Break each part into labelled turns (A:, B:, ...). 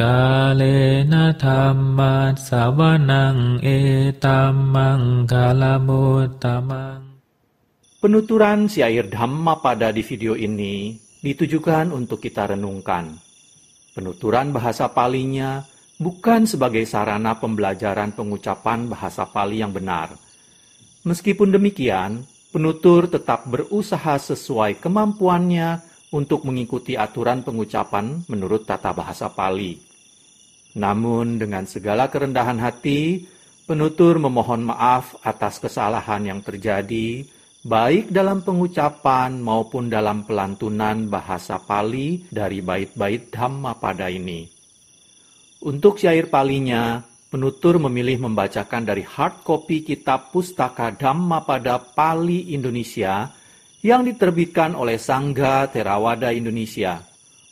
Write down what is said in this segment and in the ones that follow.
A: E tamang. Penuturan si air Dhamma pada di video ini ditujukan untuk kita renungkan. Penuturan bahasa palinya bukan sebagai sarana pembelajaran pengucapan bahasa pali yang benar. Meskipun demikian, penutur tetap berusaha sesuai kemampuannya untuk mengikuti aturan pengucapan menurut tata bahasa Pali. Namun dengan segala kerendahan hati, penutur memohon maaf atas kesalahan yang terjadi, baik dalam pengucapan maupun dalam pelantunan bahasa Pali dari bait-bait Dhamma pada ini. Untuk syair palinya, penutur memilih membacakan dari hard copy kitab pustaka Dhamma pada Pali Indonesia yang diterbitkan oleh Sangga Terawada Indonesia.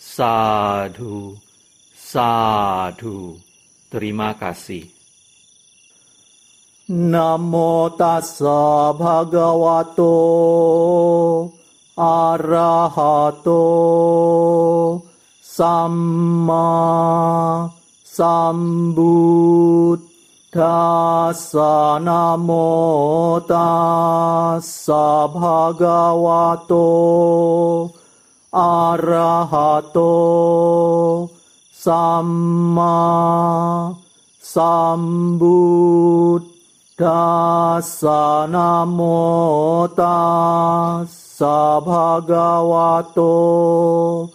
A: Sadhu, sadhu. Terima kasih. Namo tassa bhagavato arahato sambut sambuddhassa namo tassa bhagavato arahato sama sambut dasanamo tassa bhagavato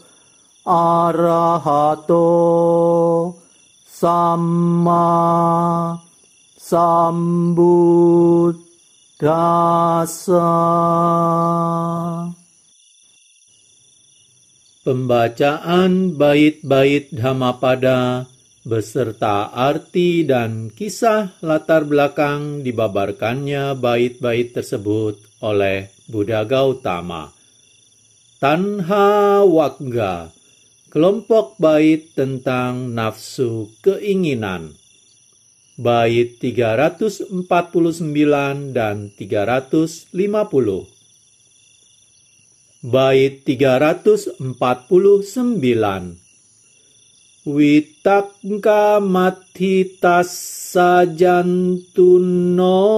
A: arahato sama sambut Pembacaan bait-bait Dhammapada beserta arti dan kisah latar belakang dibabarkannya bait-bait tersebut oleh Buddha Gautama. Tanha Wagga, kelompok bait tentang nafsu keinginan. Bait 349 dan 350 bait 349 Witakka matitas sajantuno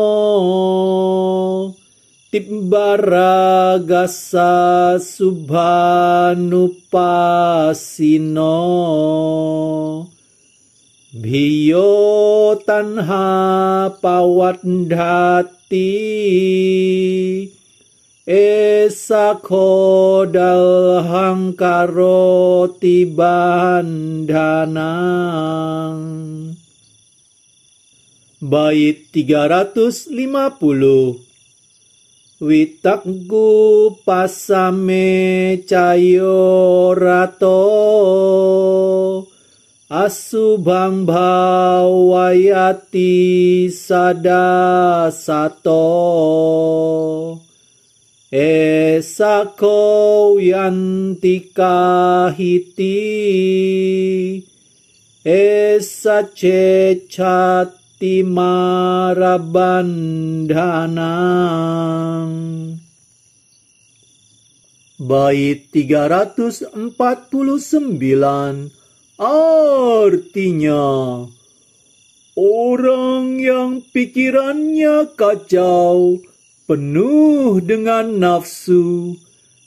A: gasa subhanupasino biyo tanha dhati Esa dalhang hangkaroti danang Bait 350 Witakgu pasame cayo rato Asubang bawayati sada sato Esa kau yang hiti Esa cecati marabandanang Bait 349 artinya Orang yang pikirannya kacau, penuh dengan nafsu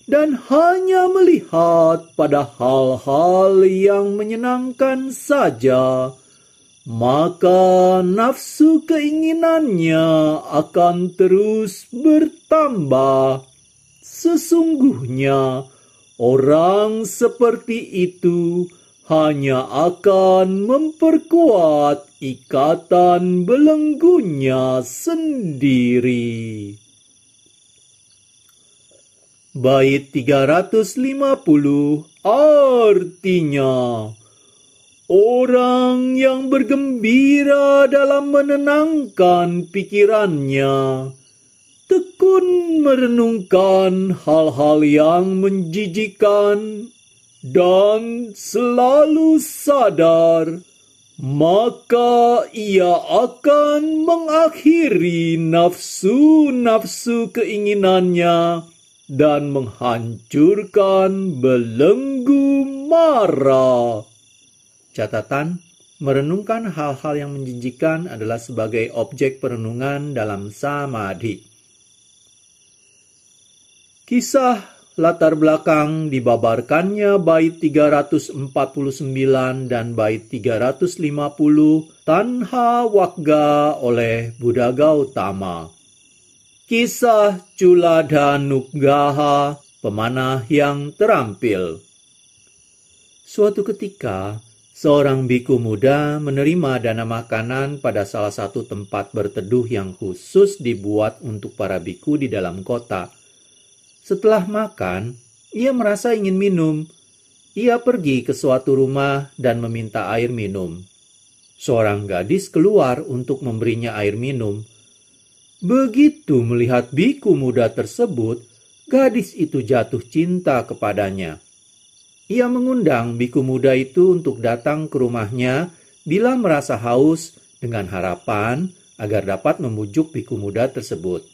A: dan hanya melihat pada hal-hal yang menyenangkan saja, maka nafsu keinginannya akan terus bertambah. Sesungguhnya, orang seperti itu hanya akan memperkuat ikatan belenggunya sendiri. Bait 350 artinya Orang yang bergembira dalam menenangkan pikirannya, tekun merenungkan hal-hal yang menjijikan, dan selalu sadar, maka ia akan mengakhiri nafsu-nafsu keinginannya dan menghancurkan belenggu mara. Catatan merenungkan hal-hal yang menjijikan adalah sebagai objek perenungan dalam samadhi. Kisah latar belakang dibabarkannya bait 349 dan bait 350 Tanha Wakga oleh Buddha Gautama. Kisah Cula Nugaha, pemanah yang terampil. Suatu ketika, seorang biku muda menerima dana makanan pada salah satu tempat berteduh yang khusus dibuat untuk para biku di dalam kota. Setelah makan, ia merasa ingin minum. Ia pergi ke suatu rumah dan meminta air minum. Seorang gadis keluar untuk memberinya air minum Begitu melihat biku muda tersebut, gadis itu jatuh cinta kepadanya. Ia mengundang biku muda itu untuk datang ke rumahnya bila merasa haus dengan harapan agar dapat membujuk biku muda tersebut.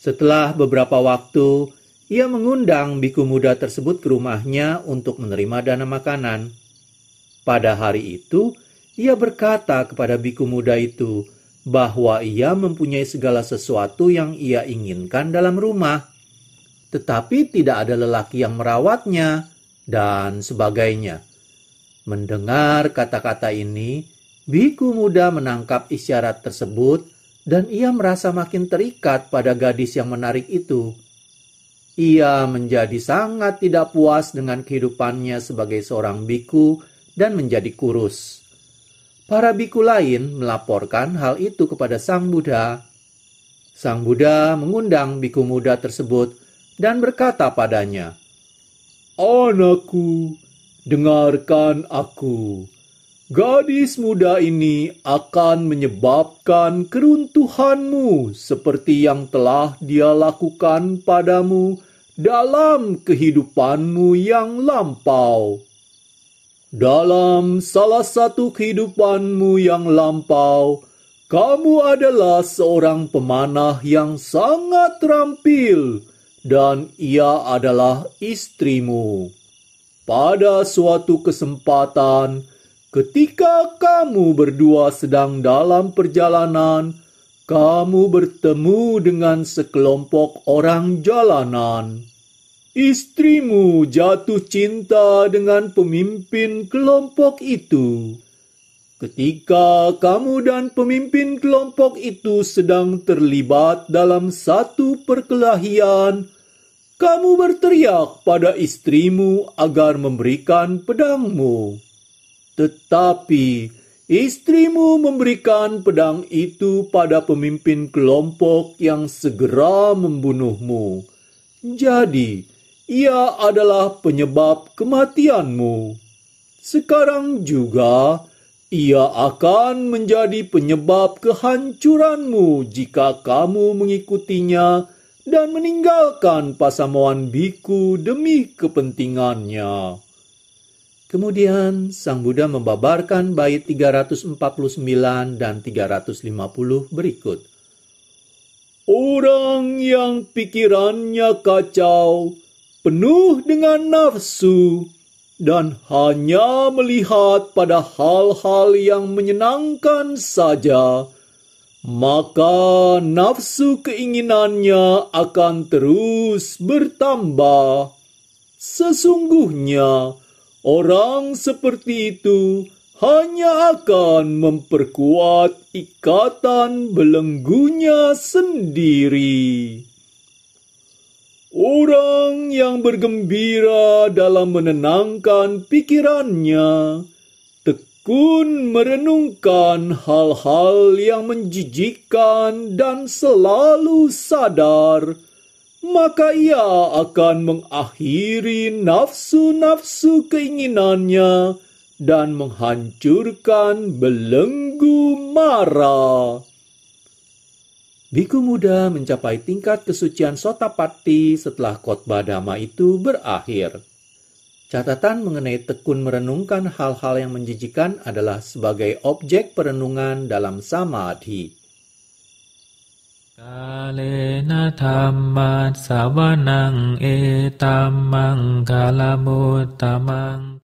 A: Setelah beberapa waktu, ia mengundang biku muda tersebut ke rumahnya untuk menerima dana makanan. Pada hari itu, ia berkata kepada biku muda itu, bahwa ia mempunyai segala sesuatu yang ia inginkan dalam rumah, tetapi tidak ada lelaki yang merawatnya, dan sebagainya. Mendengar kata-kata ini, biku muda menangkap isyarat tersebut, dan ia merasa makin terikat pada gadis yang menarik itu. Ia menjadi sangat tidak puas dengan kehidupannya sebagai seorang biku dan menjadi kurus. Para biku lain melaporkan hal itu kepada Sang Buddha. Sang Buddha mengundang biku muda tersebut dan berkata padanya, "Anakku, dengarkan aku. Gadis muda ini akan menyebabkan keruntuhanmu seperti yang telah dia lakukan padamu dalam kehidupanmu yang lampau." Dalam salah satu kehidupanmu yang lampau, kamu adalah seorang pemanah yang sangat terampil, dan ia adalah istrimu. Pada suatu kesempatan, ketika kamu berdua sedang dalam perjalanan, kamu bertemu dengan sekelompok orang jalanan. Istrimu jatuh cinta dengan pemimpin kelompok itu. Ketika kamu dan pemimpin kelompok itu sedang terlibat dalam satu perkelahian, kamu berteriak pada istrimu agar memberikan pedangmu. Tetapi istrimu memberikan pedang itu pada pemimpin kelompok yang segera membunuhmu. Jadi, ia adalah penyebab kematianmu. Sekarang juga ia akan menjadi penyebab kehancuranmu jika kamu mengikutinya dan meninggalkan pasamuan biku demi kepentingannya. Kemudian Sang Buddha membabarkan bait 349 dan 350 berikut. Orang yang pikirannya kacau penuh dengan nafsu, dan hanya melihat pada hal-hal yang menyenangkan saja, maka nafsu keinginannya akan terus bertambah. Sesungguhnya, orang seperti itu hanya akan memperkuat ikatan belenggunya sendiri. Orang yang bergembira dalam menenangkan pikirannya, tekun merenungkan hal-hal yang menjijikan dan selalu sadar, maka ia akan mengakhiri nafsu-nafsu keinginannya dan menghancurkan belenggu marah. Biku muda mencapai tingkat kesucian sota pati setelah khotbah dhamma itu berakhir. Catatan mengenai tekun merenungkan hal-hal yang menjijikan adalah sebagai objek perenungan dalam samadhi. Kalena tamat sawanang etamang kalamutamang.